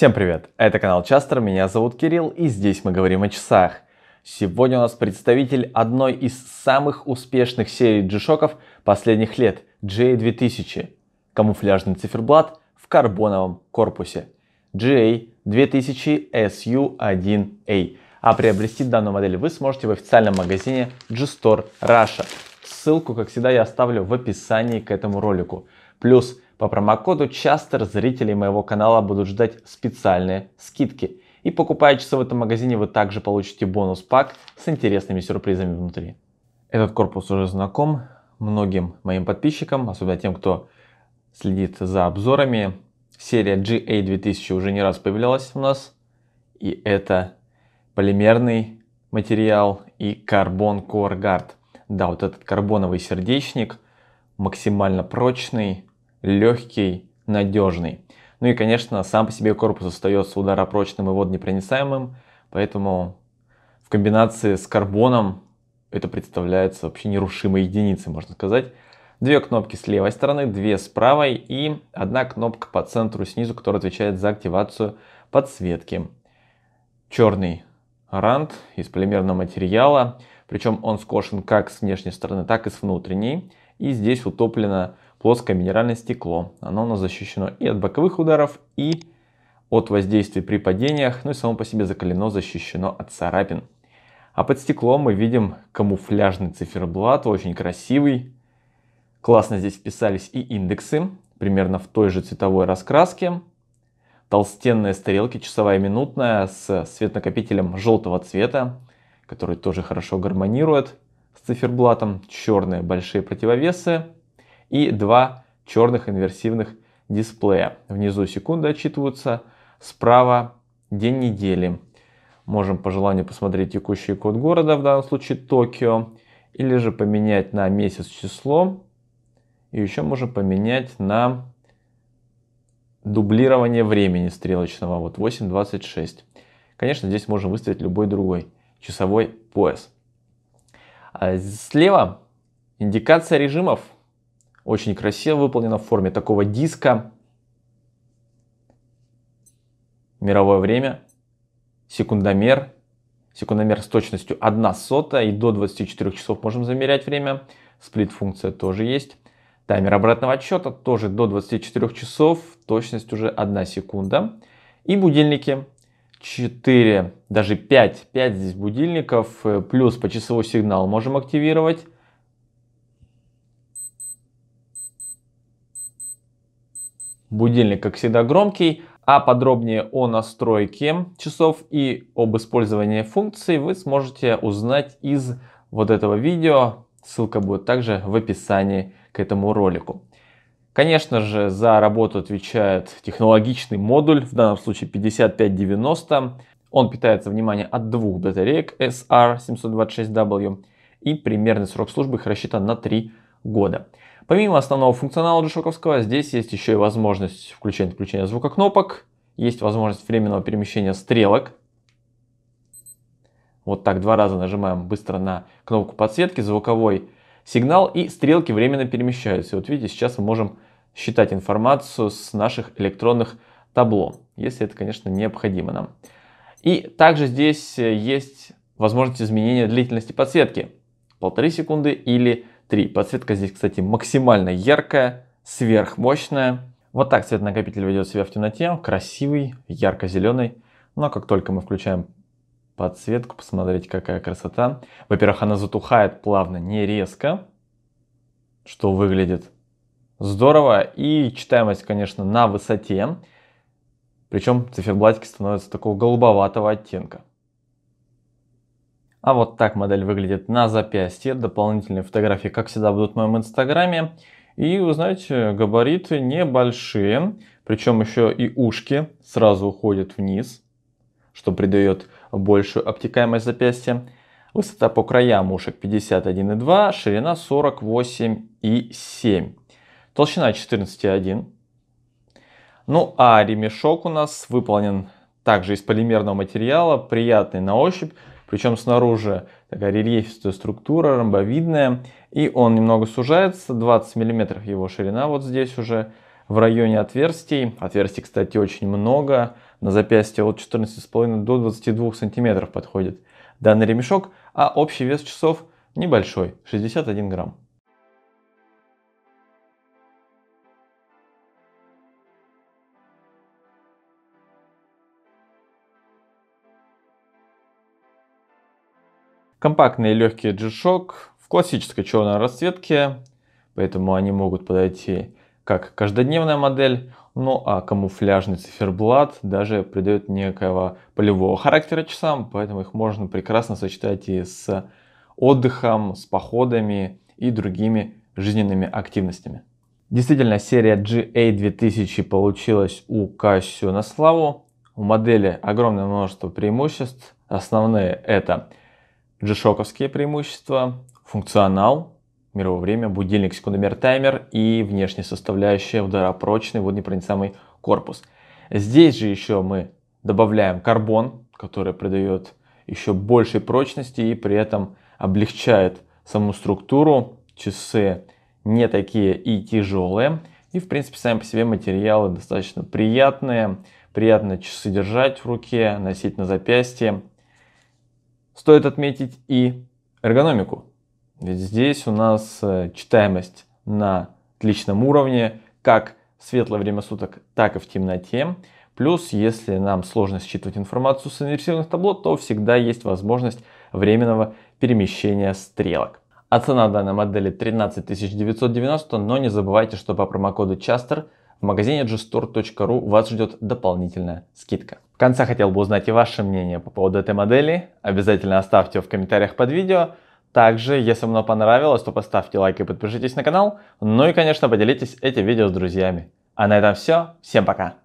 Всем привет! Это канал Частер, меня зовут Кирилл и здесь мы говорим о часах. Сегодня у нас представитель одной из самых успешных серий g последних лет j GA2000. Камуфляжный циферблат в карбоновом корпусе. j 2000 su 1 a А приобрести данную модель вы сможете в официальном магазине G-Store Russia. Ссылку, как всегда, я оставлю в описании к этому ролику. Плюс по промокоду Частер зрители моего канала будут ждать специальные скидки. И покупая часы в этом магазине, вы также получите бонус-пак с интересными сюрпризами внутри. Этот корпус уже знаком многим моим подписчикам, особенно тем, кто следит за обзорами. Серия GA2000 уже не раз появлялась у нас. И это полимерный материал и карбон Core Guard. Да, вот этот карбоновый сердечник максимально прочный, легкий, надежный. Ну и, конечно, сам по себе корпус остается ударопрочным и водонепроницаемым, поэтому в комбинации с карбоном это представляется вообще нерушимой единицей, можно сказать. Две кнопки с левой стороны, две с правой и одна кнопка по центру снизу, которая отвечает за активацию подсветки. Черный рант из полимерного материала, причем он скошен как с внешней стороны, так и с внутренней. И здесь утоплена плоское минеральное стекло. Оно у нас защищено и от боковых ударов, и от воздействий при падениях, ну и само по себе закалено, защищено от царапин. А под стеклом мы видим камуфляжный циферблат, очень красивый. Классно здесь вписались и индексы, примерно в той же цветовой раскраске. Толстенные стрелки, часовая и минутная, с светнакопителем желтого цвета, который тоже хорошо гармонирует с циферблатом. Черные большие противовесы, и два черных инверсивных дисплея. Внизу секунды отчитываются, справа день недели. Можем по желанию посмотреть текущий код города, в данном случае Токио, или же поменять на месяц число. И еще можем поменять на дублирование времени стрелочного, вот 8.26. Конечно, здесь можем выставить любой другой часовой пояс. А слева индикация режимов очень красиво выполнено в форме такого диска. Мировое время. Секундомер. Секундомер с точностью 1 сотая и до 24 часов можем замерять время. Сплит-функция тоже есть. Таймер обратного отсчета тоже до 24 часов, точность уже 1 секунда. И будильники 4, даже 5, 5 здесь будильников, э, плюс по часовой сигнал можем активировать. Будильник, как всегда, громкий. А подробнее о настройке часов и об использовании функций вы сможете узнать из вот этого видео. Ссылка будет также в описании к этому ролику. Конечно же, за работу отвечает технологичный модуль, в данном случае 5590. Он питается, внимание, от двух батареек SR726W и примерный срок службы их рассчитан на 3 года. Помимо основного функционала джишоковского, здесь есть еще и возможность включения-отключения звука кнопок, есть возможность временного перемещения стрелок. Вот так два раза нажимаем быстро на кнопку подсветки, звуковой сигнал и стрелки временно перемещаются. вот видите, сейчас мы можем считать информацию с наших электронных табло, если это, конечно, необходимо нам. И также здесь есть возможность изменения длительности подсветки. Полторы секунды или 3. Подсветка здесь, кстати, максимально яркая, сверхмощная. Вот так цвет накопитель ведет себя в темноте. Красивый, ярко-зеленый. Но как только мы включаем подсветку, посмотрите, какая красота. Во-первых, она затухает плавно, не резко, что выглядит здорово. И читаемость, конечно, на высоте. Причем циферблатики становятся такого голубоватого оттенка. А вот так модель выглядит на запястье. Дополнительные фотографии, как всегда, будут в моем инстаграме. И, вы знаете, габариты небольшие, причем еще и ушки сразу уходят вниз, что придает большую обтекаемость запястья. Высота по краям ушек 51,2, ширина 48,7. Толщина 14,1. Ну а ремешок у нас выполнен также из полимерного материала, приятный на ощупь. Причем снаружи такая рельефистая структура, ромбовидная. И он немного сужается, 20 мм его ширина вот здесь уже в районе отверстий. Отверстий, кстати, очень много. На запястье от 14,5 до 22 см подходит данный ремешок, а общий вес часов небольшой, 61 грамм. компактные легкие легкий G-Shock в классической черной расцветке, поэтому они могут подойти как каждодневная модель, ну а камуфляжный циферблат даже придает некого полевого характера часам, поэтому их можно прекрасно сочетать и с отдыхом, с походами и другими жизненными активностями. Действительно, серия GA2000 получилась у Casio на славу. У модели огромное множество преимуществ. Основные это джешоковские преимущества, функционал, мировое время, будильник, секундомер, таймер и внешняя составляющая ударопрочный водонепроницаемый корпус. Здесь же еще мы добавляем карбон, который придает еще большей прочности и при этом облегчает саму структуру. Часы не такие и тяжелые. И в принципе сами по себе материалы достаточно приятные. Приятно часы держать в руке, носить на запястье. Стоит отметить и эргономику. Ведь здесь у нас э, читаемость на отличном уровне, как в светлое время суток, так и в темноте. Плюс, если нам сложно считывать информацию с инверсированных табло, то всегда есть возможность временного перемещения стрелок. А цена данной модели 13990, но не забывайте, что по промокоду CHASTER в магазине gstore.ru вас ждет дополнительная скидка конце хотел бы узнать и ваше мнение по поводу этой модели. Обязательно оставьте его в комментариях под видео. Также, если вам оно понравилось, то поставьте лайк и подпишитесь на канал. Ну и, конечно, поделитесь этим видео с друзьями. А на этом все. Всем пока!